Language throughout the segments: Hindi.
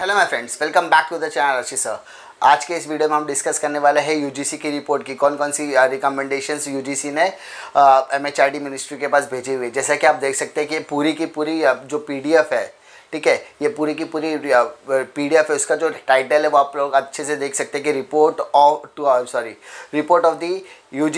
hello my friends welcome back to the channel अच्छी सर आज के इस वीडियो में हम डिस्कस करने वाले हैं यूजीसी की रिपोर्ट की कौन कौन सी रिकमेंडेशंस uh, यूजीसी ने एमएचआरडी uh, मिनिस्ट्री के पास भेजी हुई जैसा कि आप देख सकते हैं कि पूरी की पूरी uh, जो पीडीएफ है ठीक है ये पूरी की पूरी पीडीएफ है उसका जो टाइटल है वो आप लोग अच्छे से देख सकते हैं कि report of to sorry report of the U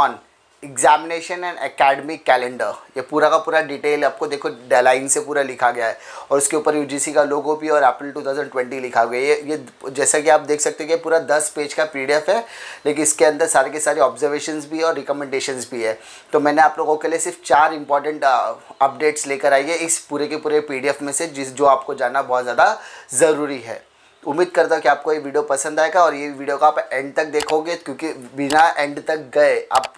on examination and academic calendar ये पूरा का पूरा डिटेल आपको देखो डेलाइन से पूरा लिखा गया है और उसके ऊपर यूजीसी का लोगो भी और अप्रैल 2020 लिखा गया है ये ये जैसा कि आप देख सकते हो कि पूरा 10 पेज का पीडीएफ है लेकिन इसके अंदर सारे के सारे ऑब्जर्वेशन भी और रिकमेंडेशंस भी है तो मैंने आप लोगों के लिए सिर्फ चार इंपॉर्टेंट अपडेट्स लेकर आई है इस पूरे के पूरे पी में से जिस जो आपको जाना बहुत ज़्यादा ज़रूरी है उम्मीद करता हूँ कि आपको ये वीडियो पसंद आएगा और ये वीडियो को आप एंड तक देखोगे क्योंकि बिना एंड तक गए आप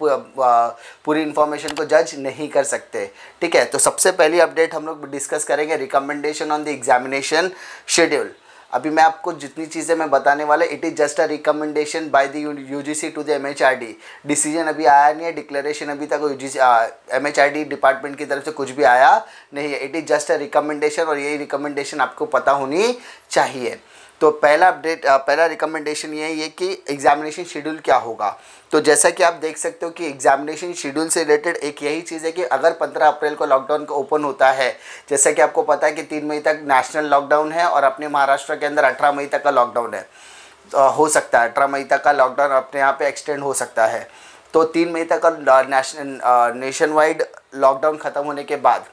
पूरी इन्फॉर्मेशन को जज नहीं कर सकते ठीक है तो सबसे पहली अपडेट हम लोग डिस्कस करेंगे recommendation on the examination schedule अभी मैं आपको जितनी चीज़ें मैं बताने वाला it is just a recommendation by the UGC to the MHRD decision अभी आया नहीं है डिक्लेरेशन अभी तक यूजीसी एमएचआरडी डिपार्टमेंट की तरफ से कुछ भी आया नहीं है it is just a recommendation और यही रिकमेंडेशन आपको पता होनी चाहिए तो पहला अपडेट पहला रिकमेंडेशन ये है कि एग्जामिनेशन शेड्यूल क्या होगा तो जैसा कि आप देख सकते हो कि एग्जामिनेशन शेड्यूल से रिलेटेड एक यही चीज़ है कि अगर 15 अप्रैल को लॉकडाउन का ओपन होता है जैसा कि आपको पता है कि तीन मई तक नेशनल लॉकडाउन है और अपने महाराष्ट्र के अंदर अठारह मई तक का लॉकडाउन है तो हो सकता है अठारह मई तक का लॉकडाउन अपने यहाँ पर एक्सटेंड हो सकता है तो तीन मई तक का नेशनल नेशन वाइड लॉकडाउन ख़त्म होने के बाद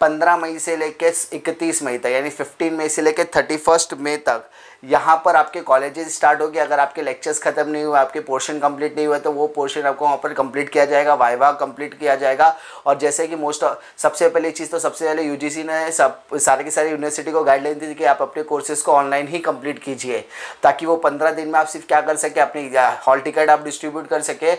पंद्रह मई से लेकर इकतीस मई तक यानी फिफ्टीन मई से लेकर थर्टी फर्स्ट मई तक यहाँ पर आपके कॉलेजेस स्टार्ट होगी अगर आपके लेक्चर्स खत्म नहीं हुए आपके पोर्शन कंप्लीट नहीं हुए तो वो पोर्शन आपको वहाँ पर कंप्लीट किया जाएगा वाइवा कंप्लीट किया जाएगा और जैसे कि मोस्ट सबसे पहली चीज़ तो सबसे पहले यू ने सब सारे की सारी यूनिवर्सिटी को गाइडलाइन दी थी कि आप अपने कोर्सेज को ऑनलाइन ही कंप्लीट कीजिए ताकि वो पंद्रह दिन में आप सिर्फ क्या कर सके अपनी हॉल टिकट आप डिस्ट्रीब्यूट कर सके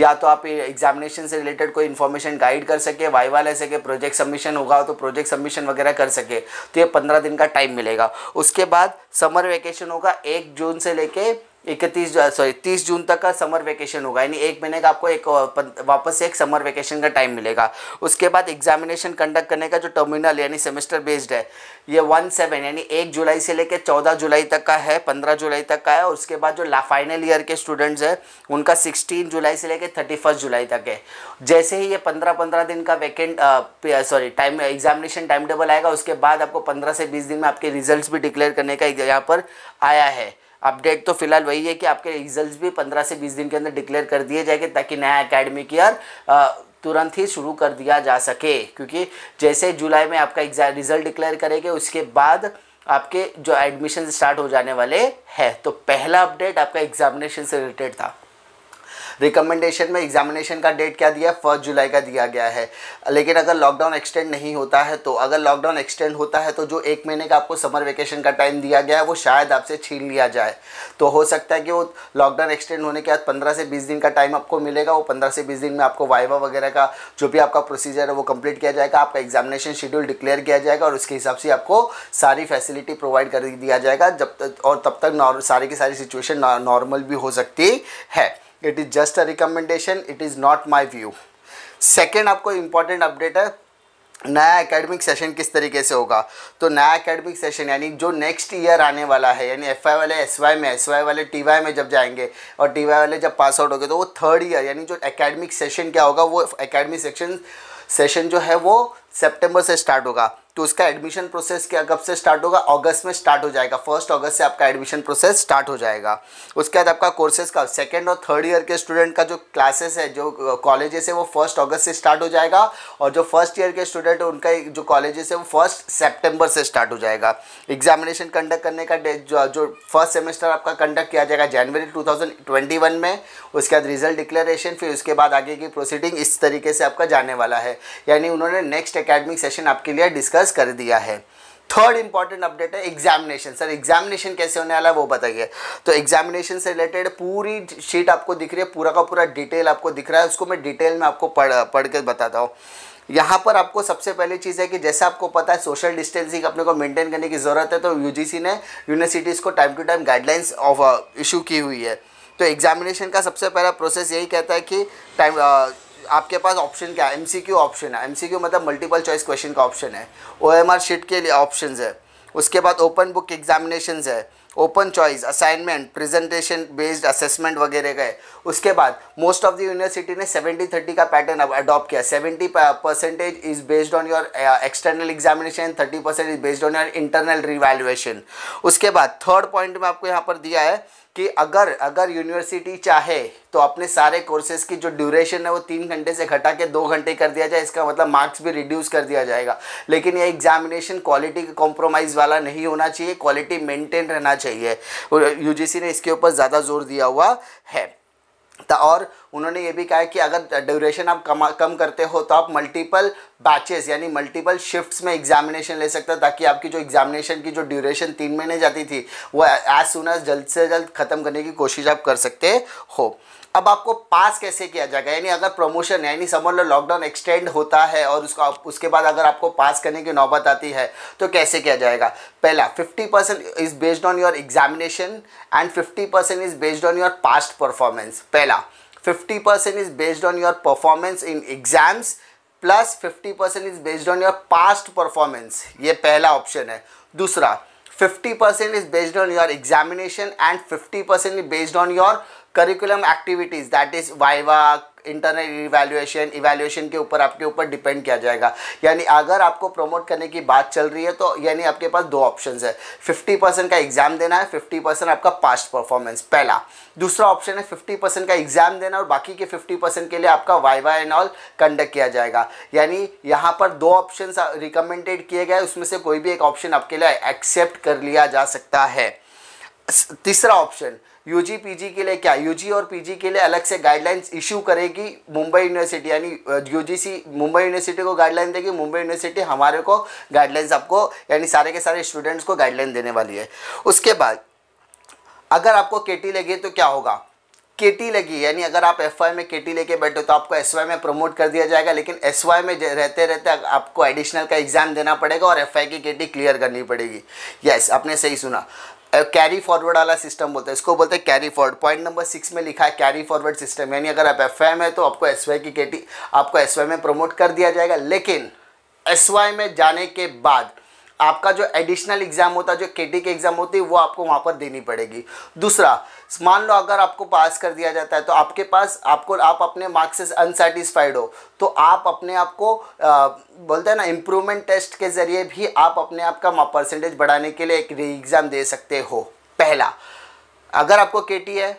या तो आप एग्जामिनेशन से रिलेटेड कोई इन्फॉर्मेशन गाइड कर सके वाइवा ले सके प्रोजेक्ट सबमिशन होगा तो प्रोजेक्ट सबमिशन वगैरह कर सके तो ये पंद्रह दिन का टाइम मिलेगा उसके बाद समर वैकेशन वैकेशन होगा एक जून से लेके इकतीस सॉरी तीस जून तक का समर वेकेशन होगा यानी एक महीने का आपको एक वापस से एक समर वेकेशन का टाइम मिलेगा उसके बाद एग्जामिनेशन कंडक्ट करने का जो टर्मिनल यानी सेमेस्टर बेस्ड है ये वन सेवन यानी एक जुलाई से लेकर चौदह जुलाई तक का है पंद्रह जुलाई तक का है और उसके बाद जो फाइनल ईयर के स्टूडेंट्स हैं उनका सिक्सटीन जुलाई से लेकर थर्टी फर्स्ट जुलाई तक है जैसे ही ये पंद्रह पंद्रह दिन का vacant sorry time examination time table आएगा उसके बाद आपको पंद्रह से बीस दिन में आपके रिजल्ट भी डिक्लेयर करने का यहाँ पर आया है अपडेट तो फिलहाल वही है कि आपके रिजल्ट्स भी 15 से 20 दिन के अंदर डिक्लेयर कर दिए जाएंगे ताकि नया अकेडमिक ईयर तुरंत ही शुरू कर दिया जा सके क्योंकि जैसे जुलाई में आपका एग्जाम रिजल्ट डिक्लेयर करेंगे उसके बाद आपके जो एडमिशन स्टार्ट हो जाने वाले हैं तो पहला अपडेट आपका एग्जामिनेशन से रिलेटेड था रिकमेंडेशन में एग्जामिनेशन का डेट क्या दिया है फर्स्ट जुलाई का दिया गया है लेकिन अगर लॉकडाउन एक्सटेंड नहीं होता है तो अगर लॉकडाउन एक्सटेंड होता है तो जो एक महीने का आपको समर वेकेशन का टाइम दिया गया है वो शायद आपसे छीन लिया जाए तो हो सकता है कि वो लॉकडाउन एक्सटेंड होने के बाद पंद्रह से बीस दिन का टाइम आपको मिलेगा वो पंद्रह से बीस दिन में आपको वाइवा वगैरह का जो भी आपका प्रोसीजर है वो कंप्लीट किया जाएगा आपका एग्जामिनेशन शेड्यूल डिक्लेयर किया जाएगा और उसके हिसाब से आपको सारी फैसिलिटी प्रोवाइड कर दिया जाएगा जब तक और तब तक सारी की सारी सिचुएशन नॉर्मल भी हो सकती है it is just a recommendation it is not my view second आपको इम्पॉर्टेंट अपडेट है नया एकेडमिक सेशन किस तरीके से होगा तो नया एकेडमिक सेशन यानी जो नेक्स्ट ईयर आने वाला है यानी एफ वाले एस में एस वाले टी में जब जाएंगे और टी वाले जब पास आउट हो गए तो वो थर्ड ईयर यानी जो एकेडमिक सेशन क्या होगा वो एकेडमिक सेशन सेशन जो है वो सेप्टेम्बर से स्टार्ट होगा तो उसका एडमिशन प्रोसेस क्या कब से स्टार्ट होगा अगस्त में स्टार्ट हो जाएगा फर्स्ट अगस्त से आपका एडमिशन प्रोसेस स्टार्ट हो जाएगा उसके बाद आपका कोर्सेज का सेकेंड और थर्ड ईयर के स्टूडेंट का जो क्लासेस है जो कॉलेजेस है वो फर्स्ट अगस्त से स्टार्ट हो जाएगा और जो फर्स्ट ईयर के स्टूडेंट है उनका जो कॉलेजेस है वो फर्स्ट सेप्टेम्बर से स्टार्ट हो जाएगा एग्जामिनेशन कंडक्ट करने का डेट जो, जो फर्स्ट सेमेस्टर आपका कंडक्ट किया जाएगा जनवरी टू में उसके बाद रिजल्ट डिक्लेरेशन फिर उसके बाद आगे की प्रोसीडिंग इस तरीके से आपका जाने वाला है यानी उन्होंने नेक्स्ट अकेडमिक सेशन आपके लिए डिस्कस डिस्कस कर दिया है थर्ड इंपॉर्टेंट अपडेट है एग्जामिनेशन सर एग्जामिनेशन कैसे होने वाला है वो बता गया तो एग्जामिनेशन से रिलेटेड पूरी शीट आपको दिख रही है पूरा का पूरा डिटेल आपको दिख रहा है उसको मैं डिटेल में आपको पढ़ पढ़ के बताता हूँ यहाँ पर आपको सबसे पहले चीज़ है कि जैसे आपको पता है सोशल डिस्टेंसिंग अपने को मेंटेन करने की ज़रूरत है तो यूजीसी ने यूनिवर्सिटीज़ को time to time guidelines of issue की हुई है तो एग्जामिनेशन का सबसे पहला प्रोसेस यही कहता है कि टाइम आपके पास ऑप्शन क्या है एमसीक्यू ऑप्शन है एमसीक्यू मतलब मल्टीपल चॉइस क्वेश्चन का ऑप्शन है ओएमआर शीट के लिए ऑप्शन है उसके बाद ओपन बुक एग्जामिनेशन है open choice assignment presentation based assessment वगैरह का है उसके बाद मोस्ट ऑफ द यूनिवर्सिटी ने 70 30 का पैटर्न अडॉप्ट किया 70 percentage is based on your external examination 30 percent is based on your internal revaluation उसके बाद थर्ड पॉइंट में आपको यहाँ पर दिया है कि अगर अगर यूनिवर्सिटी चाहे तो अपने सारे कोर्सेज की जो ड्यूरेशन है वो तीन घंटे से घटा के दो घंटे कर दिया जाए इसका मतलब मार्क्स भी रिड्यूस कर दिया जाएगा लेकिन ये एग्जामिनेशन क्वालिटी का कॉम्प्रोमाइज़ वाला नहीं होना चाहिए क्वालिटी मेंटेन रहना चाहिए यूजीसी ने इसके ऊपर ज़्यादा जोर दिया हुआ है और उन्होंने ये भी कहा है कि अगर ड्यूरेशन आप कम कम करते हो तो आप मल्टीपल बैचेस यानी मल्टीपल शिफ्ट्स में एग्जामिनेशन ले सकते हो ताकि आपकी जो एग्जामिनेशन की जो ड्यूरेशन तीन महीने जाती थी वो एज सुन एज जल्द से जल्द ख़त्म करने की कोशिश आप कर सकते हो अब आपको पास कैसे किया जाएगा यानी अगर प्रमोशन यानी समझ लो लॉकडाउन एक्सटेंड होता है और उसका उसके बाद अगर आपको पास करने की नौबत आती है तो कैसे किया जाएगा पहला 50 percent is based on your examination and 50 percent is based on your past performance पहला 50 percent is based on your performance in exams plus 50 percent is based on your past performance ये पहला ऑप्शन है दूसरा 50 percent is based on your examination and 50 percent is based on your curriculum activities that is viva internal evaluation evaluation के ऊपर आपके ऊपर डिपेंड किया जाएगा यानी अगर आपको प्रमोट करने की बात चल रही है तो यानी आपके पास दो ऑप्शन है फिफ्टी परसेंट का एग्जाम देना है फिफ्टी परसेंट आपका पास्ट परफॉर्मेंस पहला दूसरा ऑप्शन है फिफ्टी परसेंट का एग्जाम देना और बाकी के फिफ्टी परसेंट के लिए आपका वाइवा एंड ऑल कंडक्ट किया जाएगा यानी यहाँ पर दो ऑप्शन रिकमेंडेड किए गए उसमें से कोई भी एक ऑप्शन आपके लिए एक्सेप्ट कर लिया जा सकता है तीसरा ऑप्शन यूजी पीजी के लिए क्या यूजी और पीजी के लिए अलग से गाइडलाइंस इशू करेगी मुंबई यूनिवर्सिटी यानी यूजीसी मुंबई यूनिवर्सिटी को गाइडलाइन देगी मुंबई यूनिवर्सिटी हमारे को गाइडलाइंस आपको यानी सारे के सारे स्टूडेंट्स को गाइडलाइन देने वाली है उसके बाद अगर आपको टी लगी तो क्या होगा केटी लगी यानी अगर आप एफ में केटी लेके बैठे तो आपको एस में प्रमोट कर दिया जाएगा लेकिन एस में रहते रहते आपको एडिशनल का एग्ज़ाम देना पड़ेगा और एफ की केटी क्लियर करनी पड़ेगी यस yes, आपने सही सुना कैरी फॉरवर्ड वाला सिस्टम बोलते हैं इसको बोलते हैं carry forward point number six में लिखा है कैरी फॉरवर्ड सिस्टम यानी अगर आप एफ है तो आपको एस की केटी आपको एस में प्रमोट कर दिया जाएगा लेकिन एस में जाने के बाद आपका जो एडिशनल एग्ज़ाम होता है जो के टी के एग्ज़ाम होती है वो आपको वहाँ पर देनी पड़ेगी दूसरा मान लो अगर आपको पास कर दिया जाता है तो आपके पास आपको आप अपने मार्क्स से अनसेटिस्फाइड हो तो आप अपने आप को बोलते हैं ना इम्प्रूवमेंट टेस्ट के ज़रिए भी आप अपने आप का परसेंटेज बढ़ाने के लिए एक एग्ज़ाम दे सकते हो पहला अगर आपको के है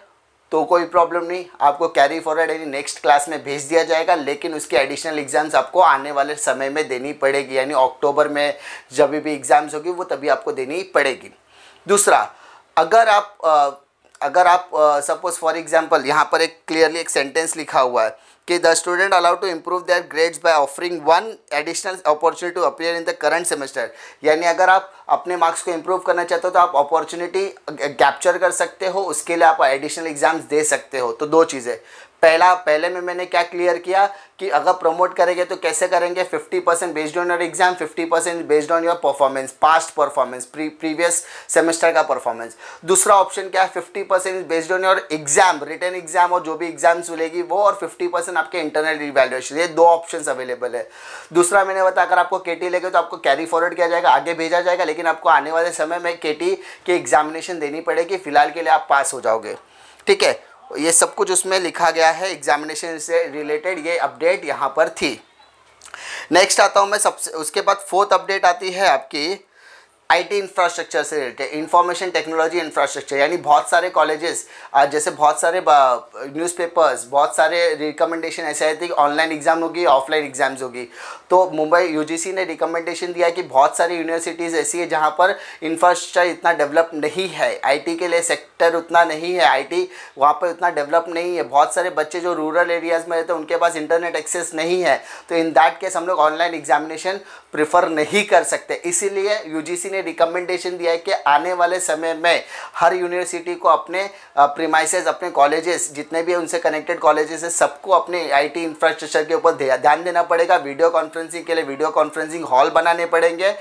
तो कोई प्रॉब्लम नहीं आपको कैरी फॉरवर्ड यानी नेक्स्ट क्लास में भेज दिया जाएगा लेकिन उसकी एडिशनल एग्ज़ाम्स आपको आने वाले समय में देनी पड़ेगी यानी अक्टूबर में जब भी एग्ज़ाम्स होगी वो तभी आपको देनी पड़ेगी दूसरा अगर आप अगर आप सपोज़ फॉर एग्ज़ाम्पल यहाँ पर एक क्लियरली एक सेंटेंस लिखा हुआ है कि the student allow to improve their grades by offering one additional opportunity to appear in the current semester यानी अगर आप अपने मार्क्स को इम्प्रूव करना चाहते हो तो आप अपॉर्चुनिटी कैप्चर कर सकते हो उसके लिए आप एडिशनल एग्जाम्स दे सकते हो तो दो चीज़ें पहला पहले में मैंने क्या क्लियर किया कि अगर प्रमोट करेंगे तो कैसे करेंगे 50 percent based on your exam 50 percent based on your performance past performance previous semester का परफॉर्मेंस दूसरा ऑप्शन क्या है 50 percent based on your exam return exam और जो भी एग्जाम्स मिलेगी वो और 50 परसेंट आपके इंटरनल इवेल्युएशन ये दो ऑप्शन अवेलेबल है दूसरा मैंने बताया अगर आपको के टी लगे तो आपको कैरी फॉरवर्ड किया जाएगा आगे भेजा जाएगा लेकिन आपको आने वाले समय में के टी की एग्जामिनेशन देनी पड़ेगी फिलहाल के लिए आप पास हो जाओगे ठीक है ये सब कुछ उसमें लिखा गया है एग्जामिनेशन से रिलेटेड ये अपडेट यहाँ पर थी नेक्स्ट आता हूँ मैं सबसे उसके बाद फोर्थ अपडेट आती है आपकी आईटी इंफ्रास्ट्रक्चर से रिलेटेड इंफॉर्मेशन टेक्नोलॉजी इंफ्रास्ट्रक्चर यानी बहुत सारे कॉलेजेस जैसे बहुत सारे न्यूज़पेपर्स बहुत सारे रिकमेंडेशन ऐसे आए थे कि ऑनलाइन एग्ज़ाम होगी ऑफलाइन एग्ज़ाम्स होगी तो मुंबई यूजीसी ने रिकमेंडेशन दिया कि बहुत सारी यूनिवर्सिटीज़ ऐसी है जहाँ पर इंफ्रास्ट्रक्चर इतना डेवलप नहीं है आई के लिए सेक्टर उतना नहीं है आई वहाँ पर उतना डेवलप नहीं है बहुत सारे बच्चे जो रूरल एरियाज़ में रहते हैं उनके पास इंटरनेट एक्सेस नहीं है तो इन दैट केस हम लोग ऑनलाइन एग्जामिनेशन प्रिफर नहीं कर सकते इसीलिए यू ने ने रिकमेंडेशन दिया है कि आने वाले समय में हर यूनिवर्सिटी को अपने प्रीमाइसेस अपने कॉलेजेस जितने भी उनसे कनेक्टेड कॉलेजेस है सबको अपने आईटी इंफ्रास्ट्रक्चर के ऊपर ध्यान देना पड़ेगा वीडियो कॉन्फ्रेंसिंग के लिए वीडियो कॉन्फ्रेंसिंग हॉल बनाने पड़ेंगे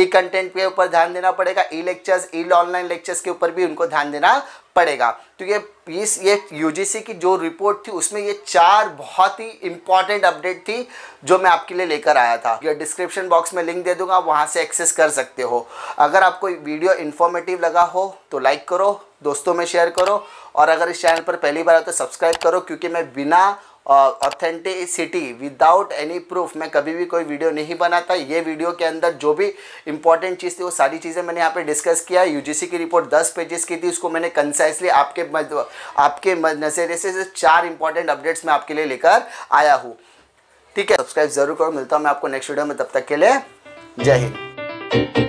ई कंटेंट के ऊपर ध्यान देना पड़ेगा e lectures e online lectures के ऊपर भी उनको ध्यान देना पड़ेगा तो ये इस ये यूजीसी की जो रिपोर्ट थी उसमें ये चार बहुत ही इंपॉर्टेंट अपडेट थी जो मैं आपके लिए लेकर आया था ये डिस्क्रिप्शन बॉक्स में लिंक दे दूंगा आप वहाँ से एक्सेस कर सकते हो अगर आपको वीडियो इन्फॉर्मेटिव लगा हो तो लाइक करो दोस्तों में शेयर करो और अगर इस चैनल पर पहली बार आए तो सब्सक्राइब करो क्योंकि मैं बिना ऑथेंटिसिटी विदाउट एनी प्रूफ मैं कभी भी कोई वीडियो नहीं बनाता ये वीडियो के अंदर जो भी इंपॉर्टेंट चीज़ थी वो सारी चीज़ें मैंने यहाँ पे डिस्कस किया यूजीसी की रिपोर्ट 10 पेजेस की थी उसको मैंने कंसाइसली आपके आपके नजरिए से चार इंपॉर्टेंट अपडेट्स मैं आपके लिए लेकर आया हूँ ठीक है सब्सक्राइब जरूर करो मिलता हूँ मैं आपको नेक्स्ट वीडियो में तब तक के लिए जय हिंद